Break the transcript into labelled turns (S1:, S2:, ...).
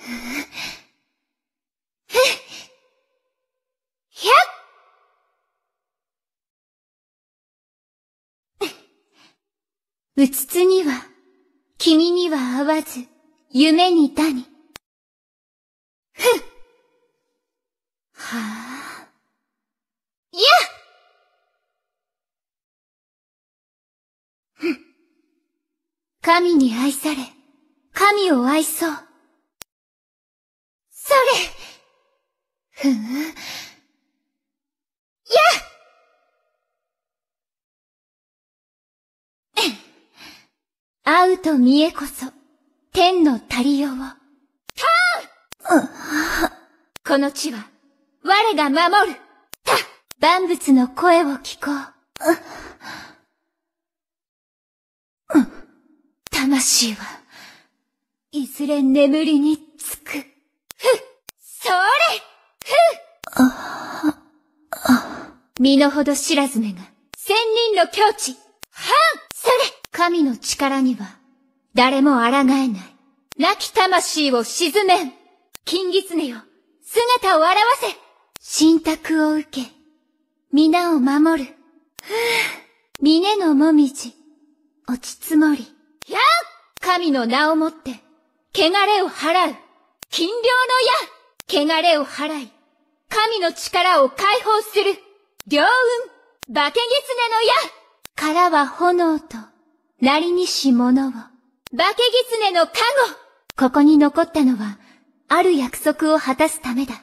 S1: うつつには、君には会わず、夢にたに。ふっはあ。いやふん。神に愛され、神を愛そう。それ。ふん。やっ会うと見えこそ、天の
S2: 足りようを。タこの地は、我
S1: が守る。た万物の声を聞こう。魂は、い
S2: ずれ眠りに身の程知らずめが、千人の境地、反それ神の力には、誰も抗えない。亡き魂を沈めん。金狐よ、姿を現せ信託を受け、皆を守る。ふぅ、峰のもみじ、落ち積もり。や神の名をもって、汚れを払う。金量の矢、汚れを払い、神の力を解放する。両運、化け狐の矢からは炎と、なりにし者を。化け狐の加護ここに残ったのは、ある約束を果たすためだ。